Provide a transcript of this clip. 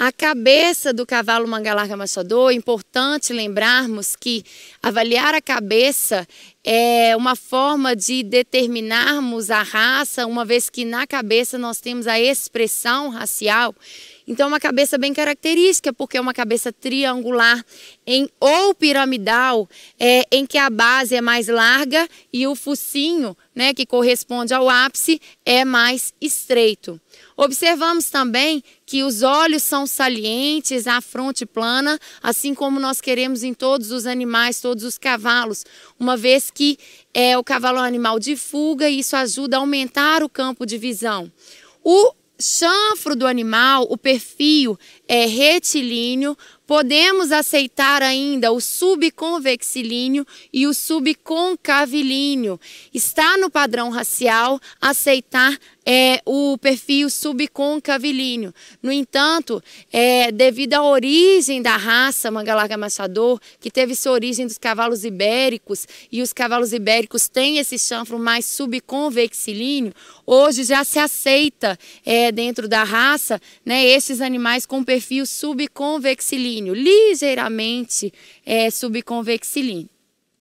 A cabeça do cavalo mangalarga machador, é importante lembrarmos que avaliar a cabeça é uma forma de determinarmos a raça, uma vez que na cabeça nós temos a expressão racial. Então, é uma cabeça bem característica, porque é uma cabeça triangular em, ou piramidal, é, em que a base é mais larga e o focinho, né, que corresponde ao ápice, é mais estreito. Observamos também que os olhos são salientes, a fronte plana, assim como nós queremos em todos os animais, todos os cavalos, uma vez que é, o cavalo é um animal de fuga e isso ajuda a aumentar o campo de visão. O chanfro do animal, o perfil é retilíneo, Podemos aceitar ainda o subconvexilíneo e o subconcavilíneo. Está no padrão racial aceitar é, o perfil subconcavilíneo. No entanto, é, devido à origem da raça Mangalarga Machador, que teve sua origem dos cavalos ibéricos, e os cavalos ibéricos têm esse chanfro mais subconvexilíneo, hoje já se aceita é, dentro da raça né, esses animais com perfil subconvexilíneo ligeiramente é, subconvexilíneo.